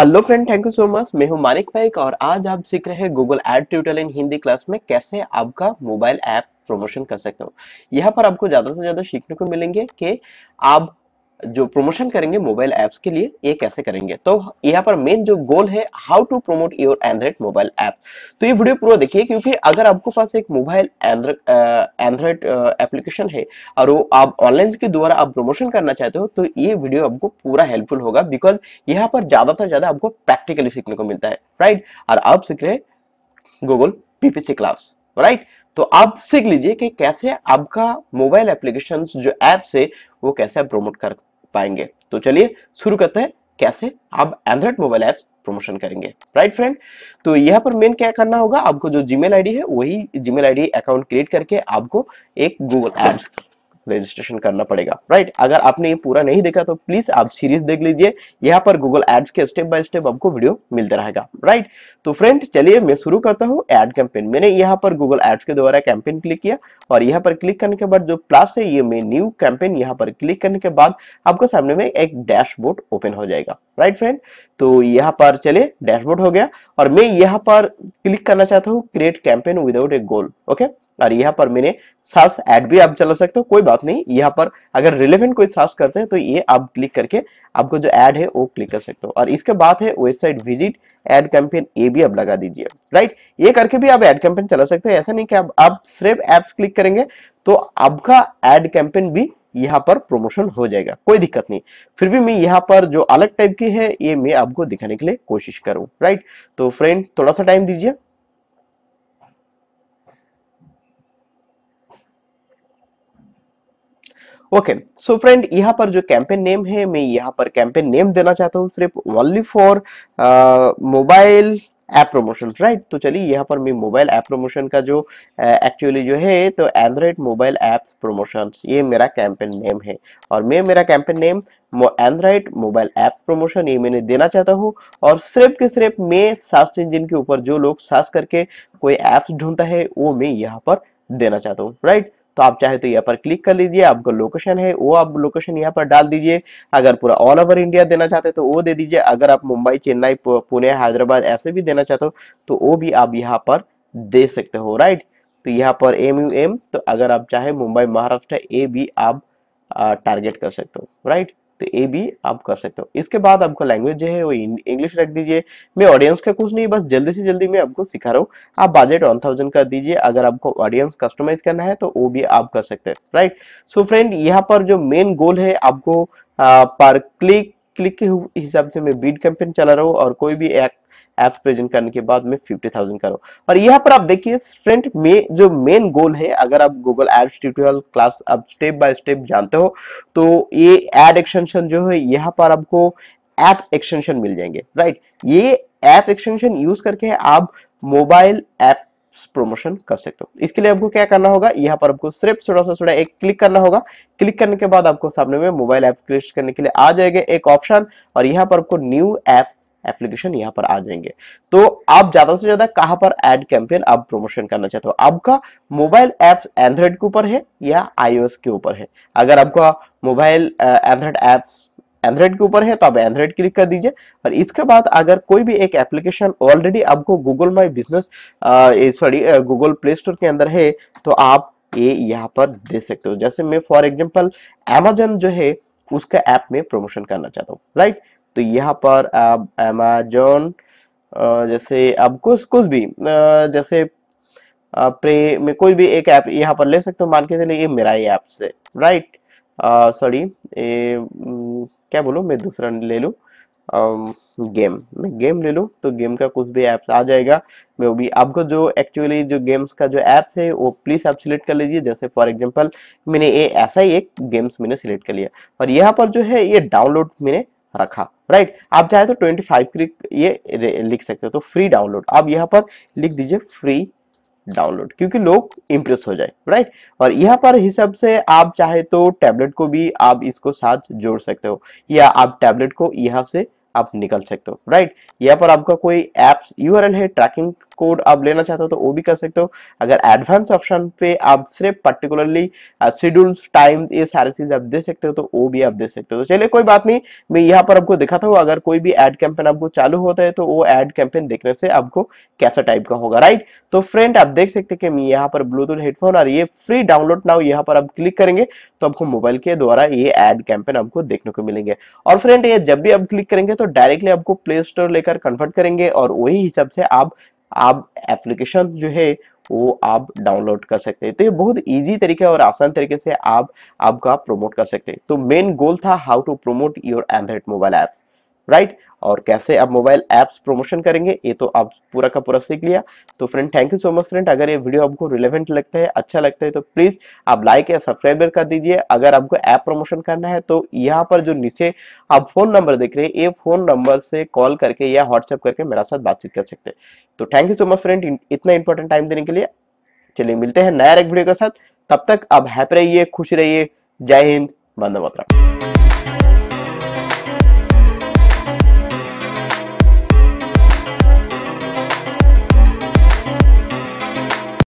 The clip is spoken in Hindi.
hello friend thank you so much मैं हूं मानिक पाइक और आज आप सीख रहे हैं Google ad tutorial in Hindi class में कैसे आपका मोबाइल ऐप प्रमोशन कर सकते हो यहाँ पर आपको ज़्यादा से ज़्यादा सीखने को मिलेंगे कि आप जो प्रमोशन करेंगे मोबाइल ऐप्स के लिए ये कैसे करेंगे तो यहाँ पर मेन जो गोल है how to promote your Android mobile app तो ये वीडियो पूरा देखिए क्योंकि अगर आपके पास एक मोबाइल एंड्रॉइड एप्लीकेशन है और वो आप ऑनलाइन के द्वारा आप प्रमोशन करना चाहते हो तो ये वीडियो आपको पूरा हेल्पफुल होगा बिकॉज यहाँ पर ज़्यादातर ज़्यादा आपको प्रैक्टिकली सीखने को मिलता है राइट और आप सीख रहे गूगल पीपीसी क्लास राइट तो आप सीख लीजिए कि कैसे आपका मोबाइल एप्लीकेशन जो ऐप है वो कैसे आप प्रमोट कर पाएंगे तो चलिए शुरू करते हैं कैसे आप एंड्रॉइड मोबाइल ऐप्स प्रमोशन करेंगे राइट फ्रेंड तो यहाँ पर मेन क्या करना होगा आपको जो जीमेल आईडी है वही जीमेल आईडी अकाउंट क्रिएट करके आपको एक गूगल एप्स रजिस्ट्रेशन करना पड़ेगा राइट अगर आपने ये पूरा नहीं देखा तो प्लीज आप सीरीज देख लीजिए यहाँ पर गूगल एड्स के स्टेप बाय स्टेप आपको वीडियो मिलता रहेगा राइट तो फ्रेंड चलिए मैं शुरू करता हूँ एड कैंपेन मैंने यहाँ पर गूगल एड्स के द्वारा कैंपेन क्लिक किया और यहाँ पर क्लिक करने के बाद जो प्लस है ये मैं न्यू कैंपेन यहाँ पर क्लिक करने के बाद आपके सामने में एक डैशबोर्ड ओपन हो जाएगा राइट फ्रेंड तो यहाँ पर चले डैशबोर्ड हो गया और मैं यहाँ पर क्लिक करना चाहता हूँ create campaign without a goal okay और यहाँ पर मैंने सास एड भी आप चला सकते हो कोई बात नहीं यहाँ पर अगर रिलेवेंट कोई सास करते हैं तो ये आप क्लिक करके आपको जो एड है वो क्लिक कर सकते हो और इसके बाद है वेबसाइट विजिट एड कैंपेन ये भी आप लगा दीजिए राइट ये करके भी आप एड कैंपेन चला सकते हो ऐसा नहीं कि आप, आप सिर्फ एप्स क्लिक करेंगे तो आपका एड कैंपेन भी यहाँ पर प्रमोशन हो जाएगा कोई दिक्कत नहीं फिर भी मैं यहाँ पर जो अलग टाइप की है ये मैं आपको दिखाने के लिए कोशिश करूँ राइट तो फ्रेंड थोड़ा सा टाइम दीजिए ओके सो फ्रेंड यहाँ पर जो कैंपेन नेम है मैं यहाँ पर कैंपेन नेम देना चाहता हूँ सिर्फ only for mobile app promotion right तो चलिए यहाँ पर मैं मोबाइल ऐप प्रमोशन का जो एक्चुअली uh, जो है तो एंड्रॉयड मोबाइल ऐप्स प्रमोशन ये मेरा कैंपेन नेम है और मैं मेरा campaign name Android mobile apps promotion ये मैंने देना चाहता हूँ और सिर्फ के सिर्फ मैं सर्च इंजिन के ऊपर जो लोग सर्च करके कोई ऐप्स ढूंढता है वो मैं यहाँ पर देना चाहता हूँ राइट तो आप चाहे तो यहाँ पर क्लिक कर लीजिए आपका लोकेशन है वो आप लोकेशन यहाँ पर डाल दीजिए अगर पूरा ऑल ओवर इंडिया देना चाहते हो तो वो दे दीजिए अगर आप मुंबई चेन्नई पुणे हैदराबाद ऐसे भी देना चाहते हो तो वो भी आप यहाँ पर दे सकते हो राइट तो यहाँ पर एम यू एम तो अगर आप चाहे मुंबई महाराष्ट्र ये भी आप टारगेट कर सकते हो राइट तो ए भी आप कर सकते हो इसके बाद आपको लैंग्वेज जो है वो इंग्लिश रख दीजिए मैं ऑडियंस का कुछ नहीं बस जल्दी से जल्दी मैं आपको सिखा रहा हूँ आप बजट वन थाउजेंड कर दीजिए अगर आपको ऑडियंस कस्टमाइज करना है तो वो भी आप कर सकते हैं राइट सो फ्रेंड यहाँ पर जो मेन गोल है आपको पर क्लिक क्लिक के हिसाब से मैं बीड कैंपेन चला रहा हूँ और कोई भी एक एप्स प्रेजेंट करने के बाद में फिफ्टी थाउजेंड करो और यहाँ पर आप देखिए फ्रेंड में जो मेन गोल है अगर आप गूगल एप्स ट्यूटोरियल क्लास आप स्टेप बाय स्टेप जानते हो तो ये एड एक्सटेंशन जो है यहाँ पर आपको ऐप एक्सटेंशन मिल जाएंगे राइट ये ऐप एक्सटेंशन यूज करके आप मोबाइल ऐप प्रमोशन कर सकते हो इसके लिए आपको क्या करना होगा यहाँ पर आपको सिर्फ थोड़ा सा थोड़ा एक क्लिक करना होगा क्लिक करने के बाद आपको सामने में मोबाइल ऐप क्रिएट करने के लिए आ जाएगा एक ऑप्शन और यहाँ पर आपको न्यू ऐप एप्लीकेशन यहाँ पर आ जाएंगे तो आप ज़्यादा से ज़्यादा कहाँ पर एड कैंपेन आप प्रमोशन करना चाहते हो आपका मोबाइल ऐप्स एंड्रॉइड के ऊपर है या आईओएस के ऊपर है अगर आपका मोबाइल एंड्रॉइड ऐप्स एंड्रॉइड के ऊपर है तो आप एंड्रॉइड क्लिक कर दीजिए और इसके बाद अगर कोई भी एक एप्लीकेशन ऑलरेडी आपको Google My Business sorry Google Play Store के अंदर है तो आप ये यहाँ पर दे सकते हो जैसे मैं फॉर एग्जाम्पल एमेजन जो है उसका ऐप में प्रमोशन करना चाहता हूँ राइट तो यहाँ पर आप अमेजोन जैसे आप कुछ कुछ भी जैसे प्रे में कोई भी एक ऐप यहाँ पर ले सकते हो मान के चलिए ये मेरा ही ऐप से राइट सॉरी क्या बोलूँ मैं दूसरा ले लूँ गेम मैं गेम ले लूँ तो गेम का कुछ भी ऐप्स आ जाएगा मैं वो भी आपको जो एक्चुअली जो गेम्स का जो ऐप्स है वो प्लीज़ आप सिलेक्ट कर लीजिए जैसे फॉर एग्जांपल मैंने ये ऐसा ही एक गेम्स मैंने सिलेक्ट कर लिया और यहाँ पर जो है ये डाउनलोड मैंने रखा राइट आप चाहे तो ट्वेंटी फाइव क्लिक ये लिख सकते हो तो फ्री डाउनलोड आप यहाँ पर लिख दीजिए फ्री डाउनलोड क्योंकि लोग इम्प्रेस हो जाए राइट और यहाँ पर हिसाब से आप चाहे तो टैबलेट को भी आप इसको साथ जोड़ सकते हो या आप टैबलेट को यहाँ से आप निकल सकते हो राइट यहाँ पर आपका कोई एप्स यूआरएल है ट्रैकिंग कोड आप लेना चाहते हो तो वो भी कर सकते हो अगर एडवांस ऑप्शन पे आप सिर्फ पर्टिकुलरली शेड्यूल टाइम ये सारे चीज आप दे सकते हो तो वो भी आप दे सकते हो तो चलिए कोई बात नहीं मैं यहाँ पर आपको दिखाता हूँ अगर कोई भी एड कैंपेन आपको चालू होता है तो वो एड कैंपेन देखने से आपको कैसा टाइप का होगा राइट तो फ्रेंड आप देख सकते हैं कि मैं यहाँ पर ब्लूटूथ हेडफोन और ये फ्री डाउनलोड नाउ यहाँ पर आप क्लिक करेंगे तो आपको मोबाइल के द्वारा ये एड कैंपेन आपको देखने को मिलेंगे और फ्रेंड ये जब भी आप क्लिक करेंगे तो डायरेक्टली आपको प्ले स्टोर लेकर कन्वर्ट करेंगे और वही हिसाब से आप आप एप्लीकेशन जो है वो आप डाउनलोड कर सकते हैं तो ये बहुत इजी तरीके और आसान तरीके से आप आपका प्रमोट कर सकते हैं तो मेन गोल था how to promote your Android mobile app right और कैसे आप मोबाइल ऐप्स प्रमोशन करेंगे ये तो आप पूरा का पूरा सीख लिया तो friend thank you so much friend अगर ये वीडियो आपको रिलेवेंट लगता है अच्छा लगता है तो प्लीज़ आप लाइक या सब्सक्राइब कर दीजिए अगर आपको ऐप प्रमोशन करना है तो यहाँ पर जो नीचे आप फ़ोन नंबर देख रहे हैं ये फ़ोन नंबर से कॉल करके या व्हाट्सएप करके मेरा साथ बातचीत कर सकते हैं तो thank you so much friend इतना इंपॉर्टेंट टाइम देने के लिए चलिए मिलते हैं नया एक वीडियो के साथ तब तक आप हैप्पी रहिए खुश रहिए जय हिंद वंदे मातरम